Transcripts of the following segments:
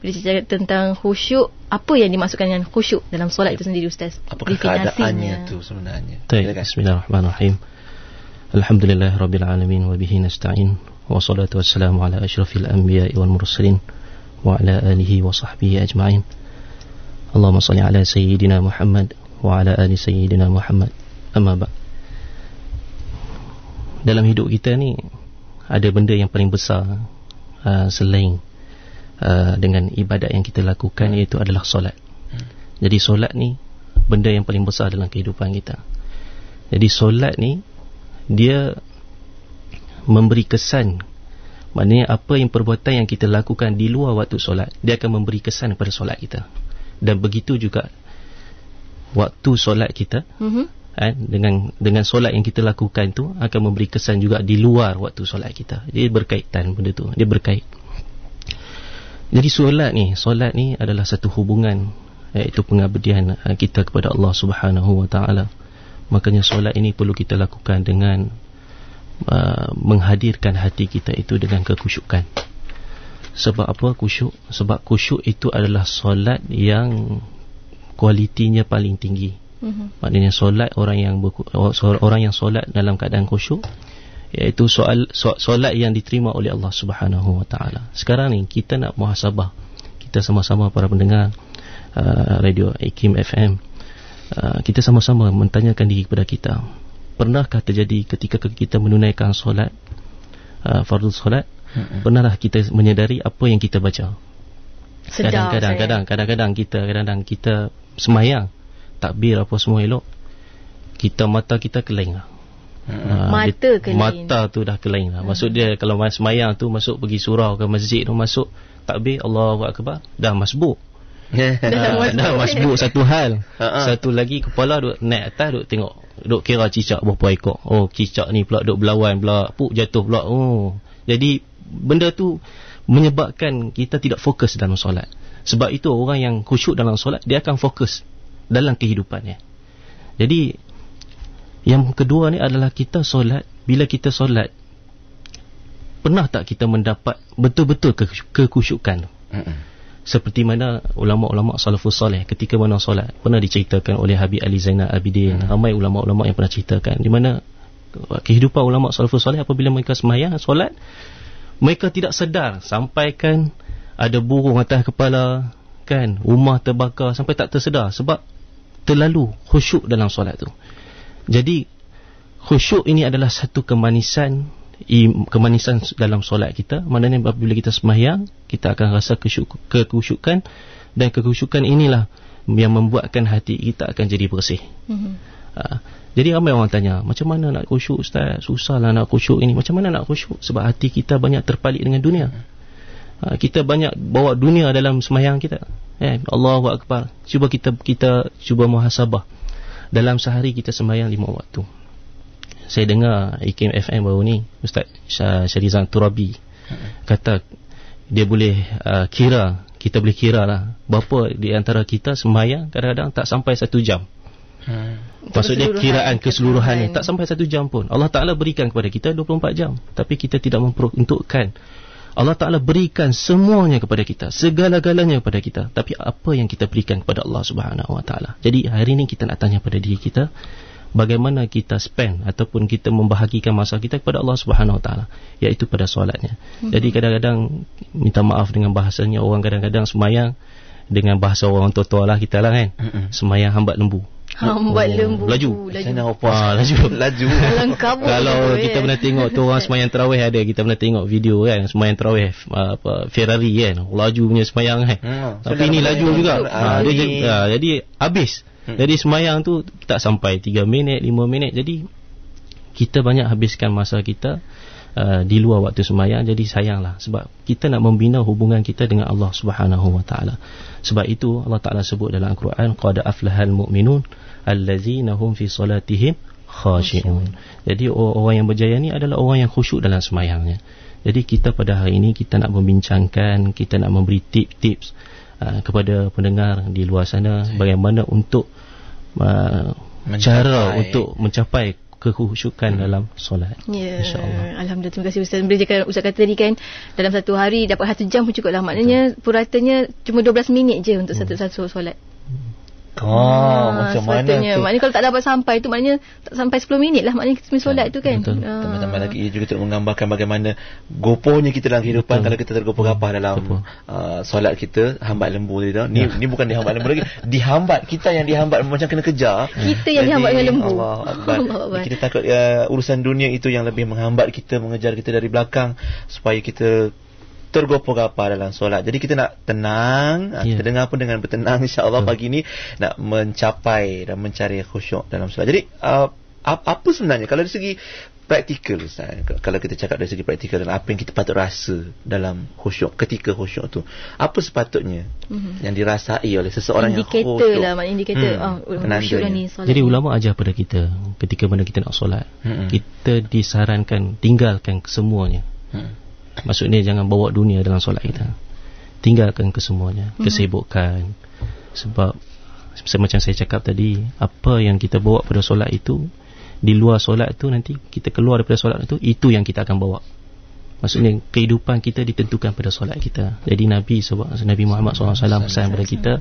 bila kita cakap tentang khusyuk apa yang dimasukkan dengan khusyuk dalam solat itu sendiri ustaz apakah keadaannya tu sebenarnya Taip, bismillahirrahmanirrahim alhamdulillah rabbil alamin wa nasta'in wa salatu wassalamu ala asyrafil anbiya wal mursalin wa ala alihi wa sahbihi ajma'in Allahumma salli ala sayyidina Muhammad wa ala ali sayyidina Muhammad amma ba dalam hidup kita ni ada benda yang paling besar uh, selain Uh, dengan ibadat yang kita lakukan iaitu adalah solat. Jadi solat ni benda yang paling besar dalam kehidupan kita. Jadi solat ni dia memberi kesan maknanya apa yang perbuatan yang kita lakukan di luar waktu solat dia akan memberi kesan pada solat kita. Dan begitu juga waktu solat kita mm-hmm. eh, dengan dengan solat yang kita lakukan itu akan memberi kesan juga di luar waktu solat kita. Jadi berkaitan benda itu. Dia berkaitan jadi solat ni, solat ni adalah satu hubungan iaitu pengabdian uh, kita kepada Allah Subhanahu wa taala. Makanya solat ini perlu kita lakukan dengan uh, menghadirkan hati kita itu dengan kekhusyukan. Sebab apa khusyuk? Sebab khusyuk itu adalah solat yang kualitinya paling tinggi. Mm -hmm. Maknanya solat orang yang orang yang solat dalam keadaan khusyuk iaitu soal, so, solat yang diterima oleh Allah Subhanahu wa taala. Sekarang ni kita nak muhasabah. Kita sama-sama para pendengar uh, radio Ikim FM. Uh, kita sama-sama menanyakan diri kepada kita. Pernahkah terjadi ketika kita menunaikan solat uh, fardu solat? Hmm. Pernahkah kita menyedari apa yang kita baca? Kadang-kadang kadang-kadang kita kadang-kadang kita semayang takbir apa semua elok. Kita mata kita kelengah. Uh, mata ke mata lain. tu dah ke lain lah. maksud dia kalau mas semayang tu masuk pergi surau ke masjid tu masuk takbir Allahu akbar dah masbuk dah, ah, dah masbuk satu hal ah, satu lagi kepala duk naik atas duk tengok duk kira cicak berapa ekor oh cicak ni pula duk berlawan pula puk jatuh pula oh jadi benda tu menyebabkan kita tidak fokus dalam solat sebab itu orang yang khusyuk dalam solat dia akan fokus dalam kehidupannya jadi yang kedua ni adalah kita solat Bila kita solat Pernah tak kita mendapat Betul-betul ke kekusyukan mm -mm. Seperti mana ulama-ulama salafus soleh Ketika mana solat Pernah diceritakan oleh Habib Ali Zainal Abidin mm -mm. Ramai ulama-ulama yang pernah ceritakan Di mana kehidupan ulama salafus soleh Apabila mereka semayang solat Mereka tidak sedar Sampaikan ada burung atas kepala kan Rumah terbakar Sampai tak tersedar Sebab terlalu khusyuk dalam solat tu jadi khusyuk ini adalah satu kemanisan kemanisan dalam solat kita. Maknanya apabila kita sembahyang, kita akan rasa kekhusyukan dan kekhusyukan inilah yang membuatkan hati kita akan jadi bersih. Mm-hmm. Uh, jadi ramai orang tanya, macam mana nak khusyuk ustaz? Susahlah nak khusyuk ini. Macam mana nak khusyuk sebab hati kita banyak terpalit dengan dunia. Uh, kita banyak bawa dunia dalam sembahyang kita. Eh, Allahu akbar. Cuba kita kita cuba muhasabah dalam sehari kita sembahyang lima waktu saya dengar IKM FM baru ni Ustaz Syarizan Turabi kata dia boleh uh, kira kita boleh kira lah berapa di antara kita sembahyang kadang-kadang tak sampai satu jam Hmm. Maksudnya kiraan keseluruhan ni Tak sampai satu jam pun Allah Ta'ala berikan kepada kita 24 jam Tapi kita tidak memperuntukkan Allah Ta'ala berikan semuanya kepada kita Segala-galanya kepada kita Tapi apa yang kita berikan kepada Allah Subhanahu Wa Ta'ala Jadi hari ini kita nak tanya kepada diri kita Bagaimana kita spend Ataupun kita membahagikan masa kita kepada Allah Subhanahu Wa Ta'ala Iaitu pada solatnya mhm. Jadi kadang-kadang Minta maaf dengan bahasanya Orang kadang-kadang semayang Dengan bahasa orang tua-tua lah kita lah kan mhm. Semayang hambat lembu Hambat oh, lembu Laju Laju opa, ah, Laju, laju. Kalau kita pernah tengok tu orang semayang terawih ada Kita pernah tengok video kan Semayang terawih apa, Ferrari kan Laju punya semayang kan hmm, Tapi ni laju juga ha, dia, ha, Jadi habis hmm. Jadi semayang tu Tak sampai 3 minit 5 minit Jadi Kita banyak habiskan masa kita Uh, di luar waktu sembahyang jadi sayanglah sebab kita nak membina hubungan kita dengan Allah Subhanahu wa taala sebab itu Allah taala sebut dalam Quran qad aflahal mu'minun allazina hum fi salatihim khashi'un jadi orang yang berjaya ni adalah orang yang khusyuk dalam semayangnya. jadi kita pada hari ini kita nak membincangkan kita nak memberi tips-tips uh, kepada pendengar di luar sana bagaimana untuk uh, cara untuk mencapai kehusukan hmm. dalam solat. Ya. Yeah. Alhamdulillah. Terima kasih Ustaz. Bila Ustaz kata tadi kan dalam satu hari dapat satu jam pun cukup lah. Maknanya puratanya cuma 12 minit je untuk hmm. satu-satu solat. Ah, macam mana tu? Maknanya kalau tak dapat sampai tu maknanya tak sampai 10 minit lah maknanya kita sembah solat ha, tu kan. Betul. Ha. Tambah-tambah lagi ia juga untuk menggambarkan bagaimana gopohnya kita dalam kehidupan betul. kalau kita tergopoh gapah dalam uh, solat kita hambat lembu tadi tau. Ni ya. ni bukan dihambat lembu lagi, dihambat kita yang dihambat macam kena kejar. Kita yang dihambat dengan lembu. Allah Akbar. Allah kita takut uh, urusan dunia itu yang lebih menghambat kita mengejar kita dari belakang supaya kita tergopoh apa dalam solat. Jadi kita nak tenang, yeah. Ya. kita dengar pun dengan bertenang insya-Allah ya. pagi ni nak mencapai dan mencari khusyuk dalam solat. Jadi uh, apa sebenarnya kalau dari segi praktikal Ustaz, kalau kita cakap dari segi praktikal dan apa yang kita patut rasa dalam khusyuk ketika khusyuk tu apa sepatutnya mm-hmm. yang dirasai oleh seseorang indikator yang khusyuk lah, indikator hmm. oh, oh khusyuk lah ni, jadi ulama ajar pada kita ketika mana kita nak solat hmm kita disarankan tinggalkan semuanya hmm Maksudnya jangan bawa dunia dalam solat kita. Tinggalkan kesemuanya, mhm. kesibukan. Sebab macam saya cakap tadi, apa yang kita bawa pada solat itu di luar solat itu nanti kita keluar daripada solat itu itu yang kita akan bawa. Maksudnya kehidupan kita ditentukan pada solat kita. Jadi Nabi Nabi Muhammad SAW pesan kepada kita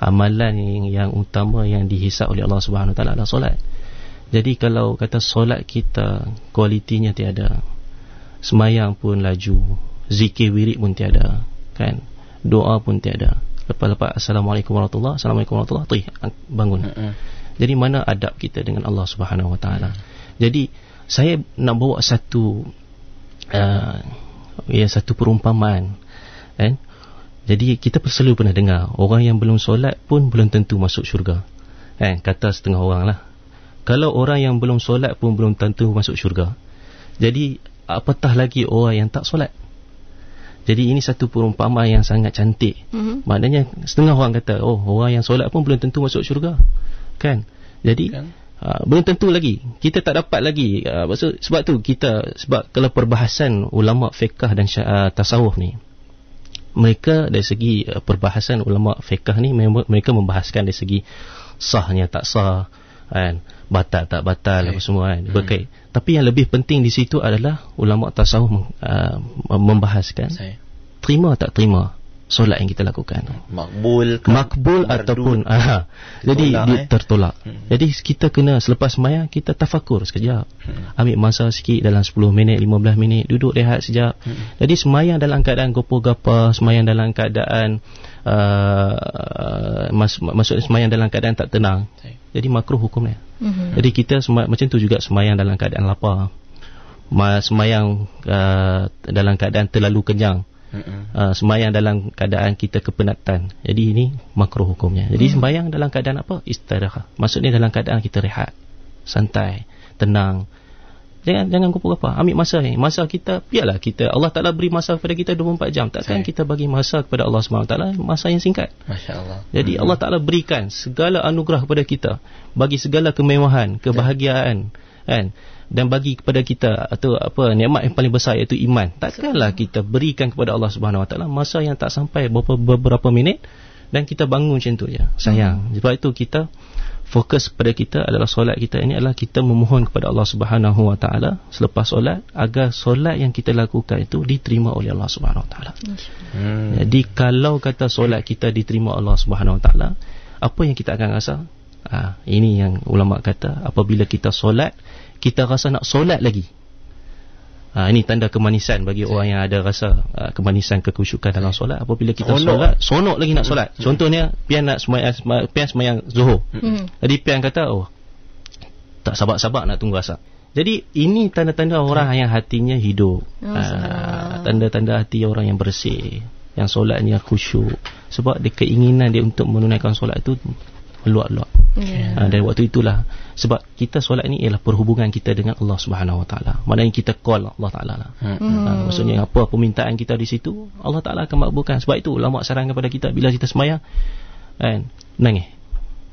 amalan yang, yang utama yang dihisap oleh Allah Subhanahu Taala adalah solat. Jadi kalau kata solat kita kualitinya tiada, semayang pun laju zikir wirid pun tiada kan doa pun tiada lepas-lepas assalamualaikum warahmatullahi assalamualaikum warahmatullahi tih bangun mm -hmm. jadi mana adab kita dengan Allah Subhanahu wa taala jadi saya nak bawa satu uh, ya satu perumpamaan kan jadi kita selalu pernah dengar orang yang belum solat pun belum tentu masuk syurga kan kata setengah orang lah kalau orang yang belum solat pun belum tentu masuk syurga jadi apatah lagi orang yang tak solat. Jadi ini satu perumpamaan yang sangat cantik. Mm-hmm. Maknanya setengah orang kata, oh orang yang solat pun belum tentu masuk syurga. Kan? Jadi kan? Uh, belum tentu lagi. Kita tak dapat lagi. Uh, maksud, sebab tu kita, sebab kalau perbahasan ulama fiqah dan sya- uh, tasawuf ni, mereka dari segi uh, perbahasan ulama fiqah ni, mereka membahaskan dari segi sahnya tak sah, kan batal tak batal okay. apa semua kan hmm. berkait tapi yang lebih penting di situ adalah ulama tasawuf uh, membahaskan Say. terima tak terima solat yang kita lakukan makbul kan makbul merdu, ataupun kan. aha jadi tertolak, eh. tertolak. Hmm. jadi kita kena selepas sembahyang kita tafakur sekejap hmm. ambil masa sikit dalam 10 minit 15 minit duduk rehat sekejap hmm. jadi sembahyang dalam keadaan gopo-gapa sembahyang dalam keadaan uh, mas, maksud sembahyang dalam keadaan tak tenang Say. Jadi makruh hukumnya. Mm -hmm. Jadi kita macam tu juga semayang dalam keadaan lapar. Semayang uh, dalam keadaan terlalu kenyang. Mhm. Uh, semayang dalam keadaan kita kepenatan Jadi ini makruh hukumnya Jadi hmm. semayang dalam keadaan apa? istirahat. Maksudnya dalam keadaan kita rehat Santai Tenang Jangan jangan kupu apa. Ambil masa ni. Masa kita biarlah kita Allah Taala beri masa kepada kita 24 jam. Takkan Sayang. kita bagi masa kepada Allah Subhanahu Taala masa yang singkat. Masya-Allah. Jadi hmm. Allah Taala berikan segala anugerah kepada kita, bagi segala kemewahan, kebahagiaan, kan? dan bagi kepada kita atau apa nikmat yang paling besar iaitu iman. Takkanlah kita berikan kepada Allah Subhanahu Wa Taala masa yang tak sampai beberapa, beberapa minit dan kita bangun macam tu je. Ya. Sayang. Hmm. Sebab itu kita fokus pada kita adalah solat kita ini adalah kita memohon kepada Allah Subhanahu Wa Taala selepas solat agar solat yang kita lakukan itu diterima oleh Allah Subhanahu Wa Taala. Hmm. Jadi kalau kata solat kita diterima Allah Subhanahu Wa Taala, apa yang kita akan rasa? Ha, ini yang ulama kata apabila kita solat kita rasa nak solat lagi. Uh, ini tanda kemanisan bagi yeah. orang yang ada rasa uh, kemanisan kekusyukan dalam yeah. solat apabila kita oh, solat no. lagi nak solat yeah. Hmm. contohnya pian nak semayang pian semayang zuhur mm-hmm. jadi pian kata oh tak sabar-sabar nak tunggu asap jadi ini tanda-tanda orang yeah. yang hatinya hidup oh, ah, tanda-tanda hati orang yang bersih yang solatnya khusyuk sebab dia keinginan dia untuk menunaikan solat itu meluap-luap yeah. uh, dan waktu itulah sebab kita solat ini ialah perhubungan kita dengan Allah Subhanahu Wa Taala yang kita call Allah Taala lah hmm. uh, maksudnya hmm. apa permintaan kita di situ Allah Taala akan makbulkan sebab itu ulama sarankan kepada kita bila kita sembahyang kan nangis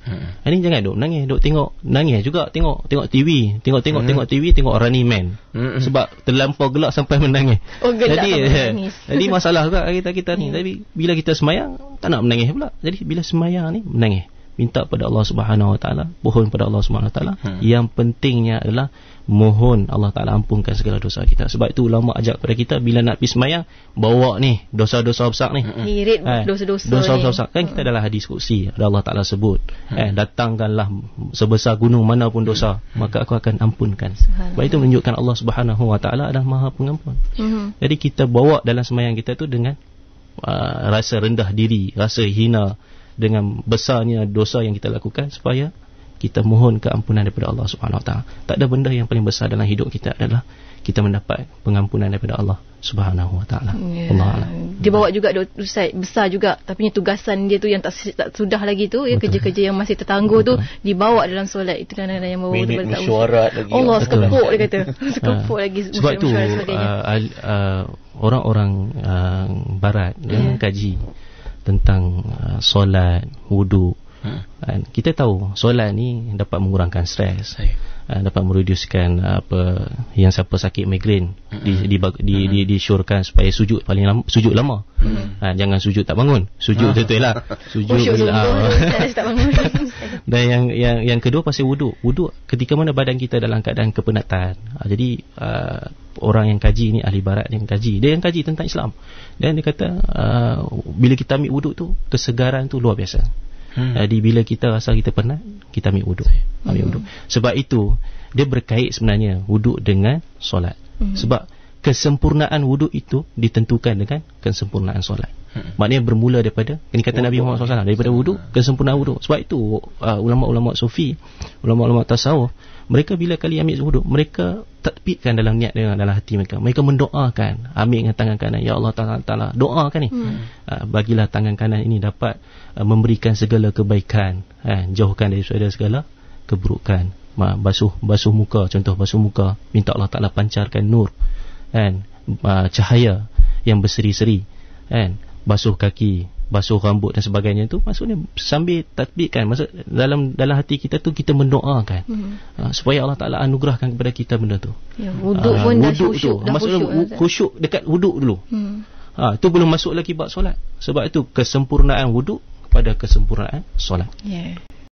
Hmm. Ini ah, jangan duk nangis, duk tengok nangis juga tengok tengok TV, tengok tengok hmm. tengok TV, tengok Rani Man. Hmm. Sebab terlampau gelak sampai menangis. Oh, gelak jadi, eh, menangis. jadi masalah juga kita kita ni. Tapi hmm. bila kita semayang tak nak menangis pula. Jadi bila semayang ni menangis minta pada Allah Subhanahu Wa Taala, mohon pada Allah Subhanahu Wa Taala. Hmm. Yang pentingnya adalah mohon Allah Taala ampunkan segala dosa kita. Sebab itu ulama ajak pada kita bila nak pergi sembahyang, bawa ni dosa-dosa besar ni. Hmm. Irit eh, dosa-dosa. Dosa-dosa besar kan kita adalah hmm. hadis kursi ada Allah Taala sebut, eh datangkanlah sebesar gunung mana pun dosa, maka aku akan ampunkan. Sebab itu menunjukkan Allah Subhanahu Wa Taala adalah Maha Pengampun. Jadi kita bawa dalam sembahyang kita tu dengan uh, rasa rendah diri, rasa hina, dengan besarnya dosa yang kita lakukan supaya kita mohon keampunan daripada Allah Subhanahu Wa Taala. Tak ada benda yang paling besar dalam hidup kita adalah kita mendapat pengampunan daripada Allah Subhanahu Wa Taala. Ya. Allah. Dia bawa juga Ustaz besar juga tapi tugasan dia tu yang tak, tak sudah lagi tu ya kerja-kerja yang masih tertangguh tu dibawa dalam solat itu kan yang bawa Minit dia tak Allah sekepuk dia kata. Sekepuk ah, lagi sebab tu uh, orang-orang uh, barat yang kaji tentang uh, solat, wudu. Ha. Kan? Kita tahu solat ni dapat mengurangkan stres. Uh, dapat mereduskan uh, apa yang siapa sakit migrain ha. di di di, di ha. disyorkan supaya sujud paling lama sujud lama. Ha, jangan sujud tak bangun. Sujud ha. betul lah. Sujud bila ah. tak bangun. Dan yang yang yang kedua pasal wuduk. Wuduk ketika mana badan kita dalam keadaan kepenatan. Uh, jadi uh, orang yang kaji ni ahli barat yang kaji dia yang kaji tentang Islam dan dia kata uh, bila kita ambil wuduk tu kesegaran tu luar biasa hmm. jadi bila kita rasa kita penat kita ambil wuduk ambil hmm. wuduk sebab itu dia berkait sebenarnya wuduk dengan solat hmm. sebab kesempurnaan wuduk itu ditentukan dengan kesempurnaan solat hmm. Hmm. Maknanya bermula daripada ini kata Nabi Muhammad SAW daripada wudu kesempurnaan wudu. Sebab itu uh, ulama-ulama sufi, ulama-ulama tasawuf, mereka bila kali ambil wudu, mereka tatbikkan dalam niat dengan dalam hati mereka. Mereka mendoakan, ambil dengan tangan kanan, ya Allah Taala, ta doakan ni. Hmm. Uh, bagilah tangan kanan ini dapat uh, memberikan segala kebaikan, eh, jauhkan dari segala keburukan. Ma, basuh basuh muka contoh basuh muka minta Allah Taala pancarkan nur kan cahaya yang berseri-seri kan basuh kaki, basuh rambut dan sebagainya tu maksudnya sambil tatbikkan maksud dalam dalam hati kita tu kita mendoakan mm -hmm. Ha, supaya Allah Taala anugerahkan kepada kita benda tu. Ya, wuduk uh, pun wuduk dah khusyuk, maksudnya khusyuk dekat wuduk dulu. Hmm. Ah, tu belum masuk lagi bab solat. Sebab itu kesempurnaan wuduk pada kesempurnaan solat. Yeah.